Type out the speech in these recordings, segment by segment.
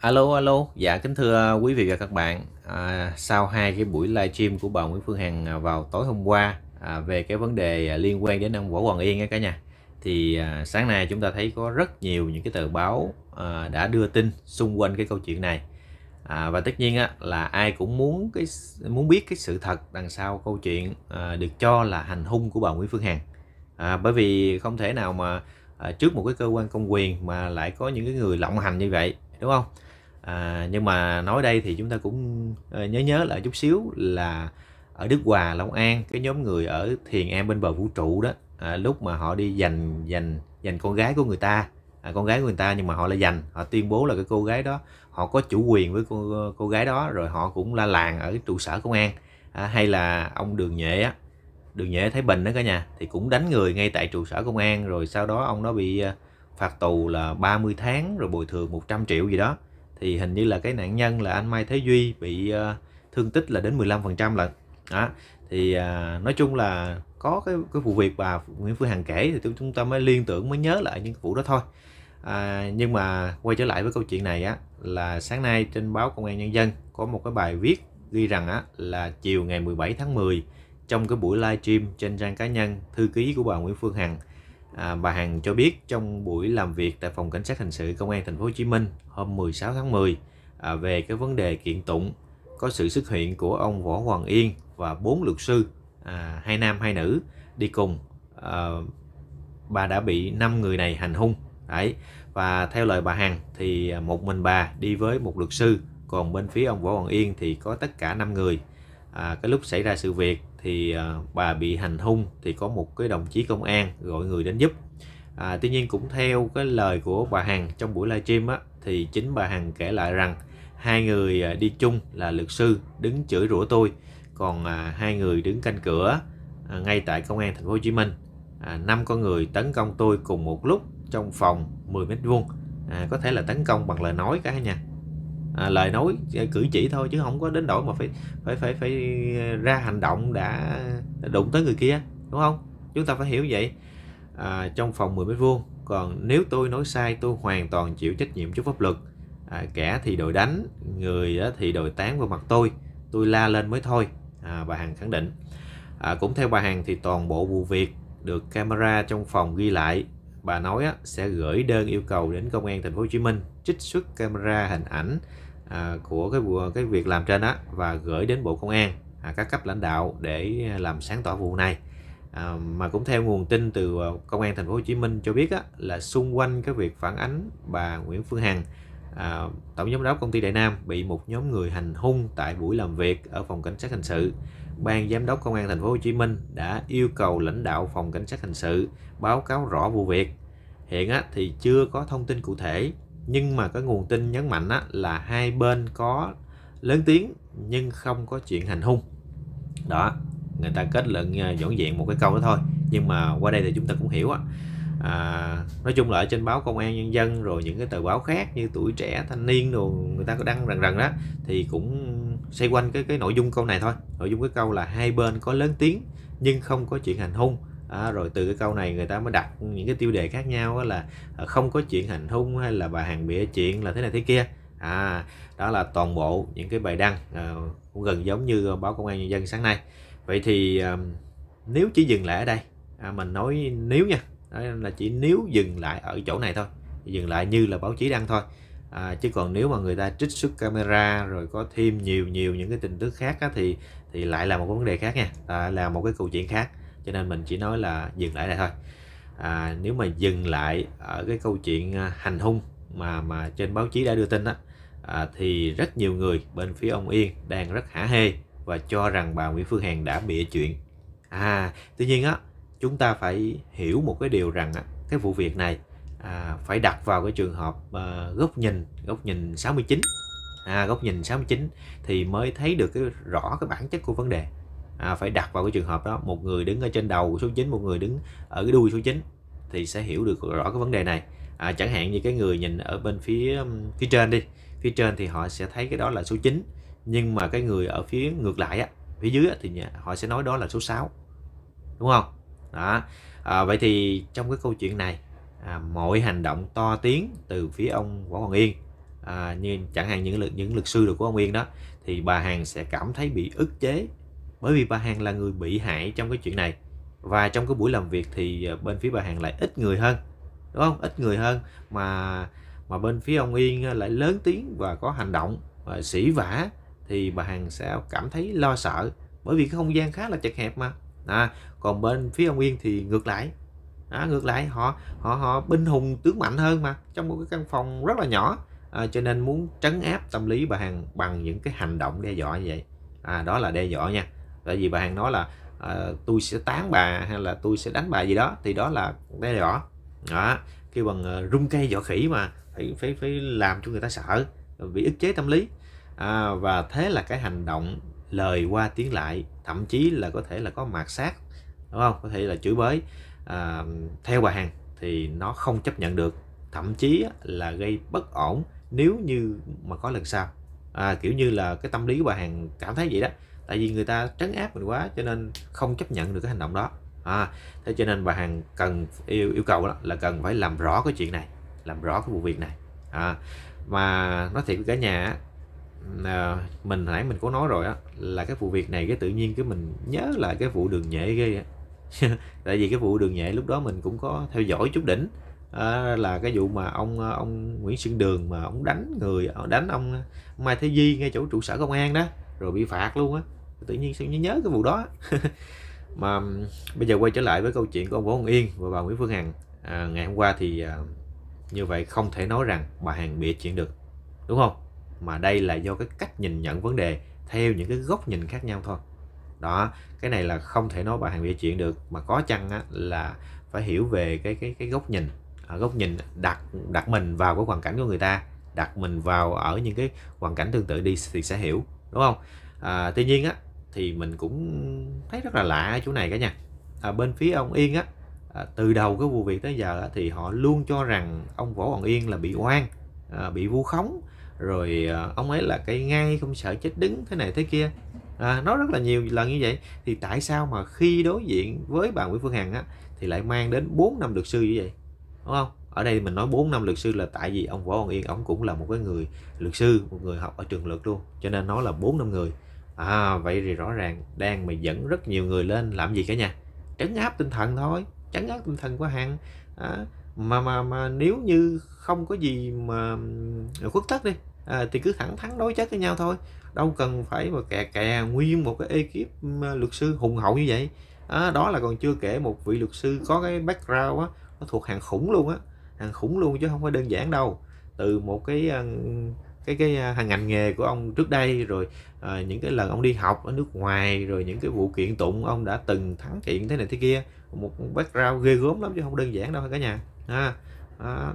Alo alo, dạ kính thưa à, quý vị và các bạn. À, sau hai cái buổi livestream của bà Nguyễn Phương Hằng à, vào tối hôm qua à, về cái vấn đề à, liên quan đến ông Võ Hoàng Yên á cả nhà, thì à, sáng nay chúng ta thấy có rất nhiều những cái tờ báo à, đã đưa tin xung quanh cái câu chuyện này. À, và tất nhiên á, là ai cũng muốn cái muốn biết cái sự thật đằng sau câu chuyện à, được cho là hành hung của bà Nguyễn Phương Hằng. À, bởi vì không thể nào mà à, trước một cái cơ quan công quyền mà lại có những cái người lộng hành như vậy đúng không à, nhưng mà nói đây thì chúng ta cũng ờ, nhớ nhớ lại chút xíu là ở Đức Hòa Long An cái nhóm người ở Thiền An bên bờ vũ trụ đó à, lúc mà họ đi giành giành giành con gái của người ta à, con gái của người ta nhưng mà họ lại giành họ tuyên bố là cái cô gái đó họ có chủ quyền với cô cô gái đó rồi họ cũng la làng ở trụ sở công an à, hay là ông Đường Nhệ á Đường Nhệ Thái Bình đó cả nhà thì cũng đánh người ngay tại trụ sở công an rồi sau đó ông đó bị ờ, phạt tù là 30 tháng rồi bồi thường 100 triệu gì đó thì hình như là cái nạn nhân là anh Mai Thế Duy bị uh, thương tích là đến 15% lận đó thì uh, nói chung là có cái cái vụ việc bà Nguyễn Phương Hằng kể thì chúng ta mới liên tưởng mới nhớ lại những vụ đó thôi à, nhưng mà quay trở lại với câu chuyện này á là sáng nay trên báo Công an Nhân dân có một cái bài viết ghi rằng á là chiều ngày 17 tháng 10 trong cái buổi live stream trên trang cá nhân thư ký của bà Nguyễn Phương Hằng À, bà Hằng cho biết trong buổi làm việc tại phòng cảnh sát hình sự công an thành phố Hồ Chí Minh hôm 16 tháng 10 à, về cái vấn đề kiện tụng có sự xuất hiện của ông Võ Hoàng Yên và bốn luật sư à, hai nam hai nữ đi cùng à, bà đã bị năm người này hành hung đấy và theo lời bà Hằng thì một mình bà đi với một luật sư còn bên phía ông Võ Hoàng Yên thì có tất cả năm người à, cái lúc xảy ra sự việc thì à, bà bị hành hung thì có một cái đồng chí công an gọi người đến giúp à, tuy nhiên cũng theo cái lời của bà Hằng trong buổi livestream á thì chính bà Hằng kể lại rằng hai người à, đi chung là luật sư đứng chửi rủa tôi còn à, hai người đứng canh cửa à, ngay tại công an thành phố Hồ Chí Minh à, năm con người tấn công tôi cùng một lúc trong phòng 10 mét vuông à, có thể là tấn công bằng lời nói cả nha à, lời nói à, cử chỉ thôi chứ không có đến nỗi mà phải phải phải phải ra hành động đã đụng tới người kia đúng không chúng ta phải hiểu vậy à, trong phòng 10 mét vuông còn nếu tôi nói sai tôi hoàn toàn chịu trách nhiệm trước pháp luật à, kẻ thì đội đánh người thì đội tán vào mặt tôi tôi la lên mới thôi à, bà hằng khẳng định à, cũng theo bà hằng thì toàn bộ vụ việc được camera trong phòng ghi lại bà nói á, sẽ gửi đơn yêu cầu đến công an thành phố Hồ Chí Minh trích xuất camera hình ảnh à, của cái vụ cái việc làm trên đó và gửi đến bộ công an à, các cấp lãnh đạo để làm sáng tỏ vụ này à, mà cũng theo nguồn tin từ à, công an thành phố Hồ Chí Minh cho biết á, là xung quanh cái việc phản ánh bà Nguyễn Phương Hằng à, tổng giám đốc công ty Đại Nam bị một nhóm người hành hung tại buổi làm việc ở phòng cảnh sát hình sự ban giám đốc công an thành phố Hồ Chí Minh đã yêu cầu lãnh đạo phòng cảnh sát hình sự báo cáo rõ vụ việc hiện á, thì chưa có thông tin cụ thể nhưng mà cái nguồn tin nhấn mạnh á, là hai bên có lớn tiếng nhưng không có chuyện hành hung đó người ta kết luận à, dọn dẹn một cái câu đó thôi nhưng mà qua đây thì chúng ta cũng hiểu á à, nói chung là ở trên báo công an nhân dân rồi những cái tờ báo khác như tuổi trẻ thanh niên đồ người ta có đăng rần rần đó thì cũng xoay quanh cái cái nội dung câu này thôi nội dung cái câu là hai bên có lớn tiếng nhưng không có chuyện hành hung à, rồi từ cái câu này người ta mới đặt những cái tiêu đề khác nhau là à, không có chuyện hành hung hay là bà hàng bịa chuyện là thế này thế kia à đó là toàn bộ những cái bài đăng à, cũng gần giống như báo công an nhân dân sáng nay vậy thì à, nếu chỉ dừng lại ở đây à, mình nói nếu nha đó là chỉ nếu dừng lại ở chỗ này thôi dừng lại như là báo chí đăng thôi à, chứ còn nếu mà người ta trích xuất camera rồi có thêm nhiều nhiều những cái tin tức khác á, thì thì lại là một vấn đề khác nha à, là một cái câu chuyện khác cho nên mình chỉ nói là dừng lại đây thôi à, nếu mà dừng lại ở cái câu chuyện à, hành hung mà mà trên báo chí đã đưa tin đó, à, thì rất nhiều người bên phía ông Yên đang rất hả hê và cho rằng bà Nguyễn Phương Hằng đã bịa chuyện à tuy nhiên á chúng ta phải hiểu một cái điều rằng á, cái vụ việc này à, phải đặt vào cái trường hợp à, góc nhìn góc nhìn 69 à, góc nhìn 69 thì mới thấy được cái rõ cái bản chất của vấn đề à, phải đặt vào cái trường hợp đó một người đứng ở trên đầu số 9 một người đứng ở cái đuôi số 9 thì sẽ hiểu được rõ cái vấn đề này à, chẳng hạn như cái người nhìn ở bên phía phía trên đi phía trên thì họ sẽ thấy cái đó là số 9 nhưng mà cái người ở phía ngược lại á, phía dưới thì họ sẽ nói đó là số 6 đúng không đó à, vậy thì trong cái câu chuyện này à, mọi hành động to tiếng từ phía ông võ hoàng yên à, như chẳng hạn những những luật sư được của ông yên đó thì bà hằng sẽ cảm thấy bị ức chế bởi vì bà Hằng là người bị hại trong cái chuyện này và trong cái buổi làm việc thì ờ, bên phía bà Hằng lại ít người hơn đúng không ít người hơn mà mà bên phía ông Yên ờ, lại lớn tiếng và có hành động và ờ, sỉ vả thì bà Hằng sẽ cảm thấy lo sợ bởi vì cái không gian khá là chật hẹp mà à, còn bên phía ông Yên thì ngược lại à, ngược lại họ họ họ binh hùng tướng mạnh hơn mà trong một cái căn phòng rất là nhỏ à, cho nên muốn trấn áp tâm lý bà Hằng bằng những cái hành động đe dọa như vậy à, đó là đe dọa nha tại vì bà hàng nói là uh, tôi sẽ tán bà hay là tôi sẽ đánh bà gì đó thì đó là đe rõ đó kêu bằng uh, rung cây vỏ khỉ mà phải phải phải làm cho người ta sợ bị ức chế tâm lý à, và thế là cái hành động lời qua tiếng lại thậm chí là có thể là có mạt sát đúng không có thể là chửi bới à, theo bà hàng thì nó không chấp nhận được thậm chí là gây bất ổn nếu như mà có lần sau à, kiểu như là cái tâm lý của bà hàng cảm thấy vậy đó tại vì người ta trấn áp mình quá cho nên không chấp nhận được cái hành động đó à, thế cho nên bà hằng cần yêu yêu cầu đó là cần phải làm rõ cái chuyện này làm rõ cái vụ việc này à, mà nói thiệt với cả nhà à, mình nãy mình có nói rồi á là cái vụ việc này cái tự nhiên cái mình nhớ là cái vụ đường nhẹ ghê tại vì cái vụ đường nhẹ lúc đó mình cũng có theo dõi chút đỉnh à, là cái vụ mà ông ông Nguyễn Xuân Đường mà ông đánh người đánh ông Mai Thế Di ngay chỗ trụ sở công an đó rồi bị phạt luôn á tự nhiên sao nhớ cái vụ đó mà bây giờ quay trở lại với câu chuyện của ông Võ Hồng Yên và bà Nguyễn Phương Hằng à, ngày hôm qua thì à, như vậy không thể nói rằng bà Hằng bịa chuyện được đúng không mà đây là do cái cách nhìn nhận vấn đề theo những cái góc nhìn khác nhau thôi đó cái này là không thể nói bà Hằng bịa chuyện được mà có chăng á, là phải hiểu về cái cái cái góc nhìn ở à, góc nhìn đặt đặt mình vào cái hoàn cảnh của người ta đặt mình vào ở những cái hoàn cảnh tương tự đi thì sẽ hiểu đúng không à, tuy nhiên á thì mình cũng thấy rất là lạ ở chỗ này cả nhà à, bên phía ông Yên á à, từ đầu cái vụ việc tới giờ á, thì họ luôn cho rằng ông Võ Hoàng Yên là bị oan à, bị vu khống rồi à, ông ấy là cây ngay không sợ chết đứng thế này thế kia à, nói rất là nhiều lần như vậy thì tại sao mà khi đối diện với bà Nguyễn Phương Hằng á thì lại mang đến 4 năm luật sư như vậy đúng không ở đây mình nói 4 năm luật sư là tại vì ông Võ Hoàng Yên ông cũng là một cái người luật sư một người học ở trường luật luôn cho nên nó là 4 năm người à, vậy thì rõ ràng đang mà dẫn rất nhiều người lên làm gì cả nhà trấn áp tinh thần thôi trấn áp tinh thần của hàng à, mà mà mà nếu như không có gì mà khuất tất đi à, thì cứ thẳng thắn đối chất với nhau thôi đâu cần phải mà kè kè nguyên một cái ekip luật sư hùng hậu như vậy à, đó là còn chưa kể một vị luật sư có cái background á nó thuộc hàng khủng luôn á hàng khủng luôn chứ không phải đơn giản đâu từ một cái cái cái hàng ngành nghề của ông trước đây rồi à, những cái lần ông đi học ở nước ngoài rồi những cái vụ kiện tụng ông đã từng thắng kiện thế này thế kia một background ghê gớm lắm chứ không đơn giản đâu cả nhà ha à,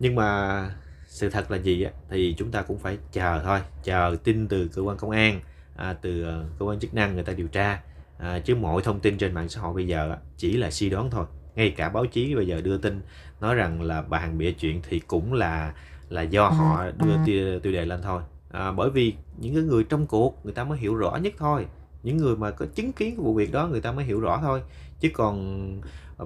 nhưng mà sự thật là gì á thì chúng ta cũng phải chờ thôi chờ tin từ cơ quan công an à, từ à, cơ quan chức năng người ta điều tra à, chứ mọi thông tin trên mạng xã hội bây giờ chỉ là suy đoán thôi ngay cả báo chí bây giờ đưa tin nói rằng là bà hằng bịa chuyện thì cũng là là do à, họ à. đưa tiêu, đề lên thôi à, bởi vì những cái người trong cuộc người ta mới hiểu rõ nhất thôi những người mà có chứng kiến vụ việc đó người ta mới hiểu rõ thôi chứ còn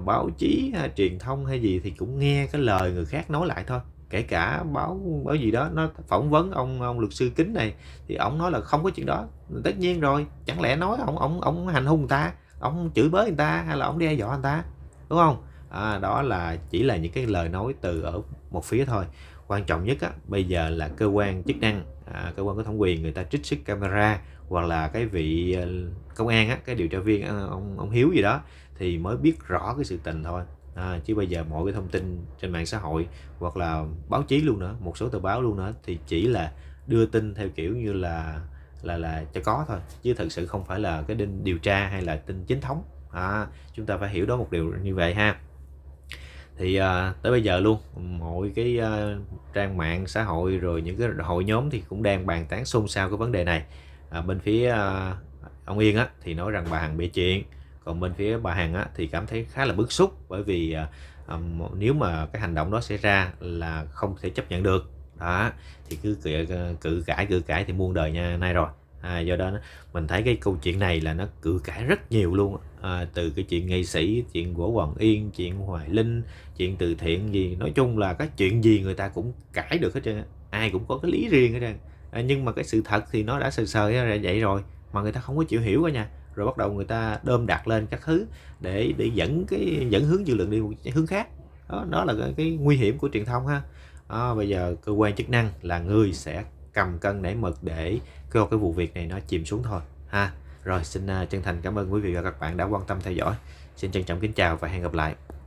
báo chí hay, truyền thông hay gì thì cũng nghe cái lời người khác nói lại thôi kể cả báo báo gì đó nó phỏng vấn ông ông luật sư kính này thì ông nói là không có chuyện đó tất nhiên rồi chẳng lẽ nói ông ông ông hành hung người ta ông chửi bới người ta hay là ông đe dọa người ta đúng không à, đó là chỉ là những cái lời nói từ ở một phía thôi quan trọng nhất á, bây giờ là cơ quan chức năng à, cơ quan có thẩm quyền người ta trích xuất camera hoặc là cái vị ờ, công an á, cái điều tra viên ờ, ông ông Hiếu gì đó thì mới biết rõ cái sự tình thôi à, chứ bây giờ mọi cái thông tin trên mạng xã hội hoặc là báo chí luôn nữa một số tờ báo luôn nữa thì chỉ là đưa tin theo kiểu như là là là cho có thôi chứ thực sự không phải là cái đinh điều tra hay là tin chính thống à, chúng ta phải hiểu đó một điều như vậy ha thì à, tới bây giờ luôn mọi cái à, trang mạng xã hội rồi những cái hội nhóm thì cũng đang bàn tán xôn xao cái vấn đề này à, bên phía à, ông Yên á thì nói rằng bà Hằng bị chuyện còn bên phía bà Hằng á thì cảm thấy khá là bức xúc bởi vì à, à nếu mà cái hành động đó xảy ra là không thể chấp nhận được đó thì cứ cự cự cãi cự cãi thì muôn đời nha nay rồi à, do đó mình thấy cái câu chuyện này là nó cự cãi rất nhiều luôn à, từ cái chuyện nghệ sĩ chuyện của hoàng yên chuyện hoài linh chuyện từ thiện gì nói chung là các chuyện gì người ta cũng cãi được hết trơn ai cũng có cái lý riêng hết trơn à, nhưng mà cái sự thật thì nó đã sờ sờ ra vậy rồi mà người ta không có chịu hiểu cả nha rồi bắt đầu người ta đơm đặt lên các thứ để để dẫn cái dẫn hướng dư luận đi một hướng khác đó, đó là cái, cái nguy hiểm của truyền thông ha à, bây giờ cơ quan chức năng là người sẽ cầm cân nảy mực để cho cái vụ việc này nó chìm xuống thôi ha rồi xin à, chân thành cảm ơn quý vị và các bạn đã quan tâm theo dõi xin trân trọng kính chào và hẹn gặp lại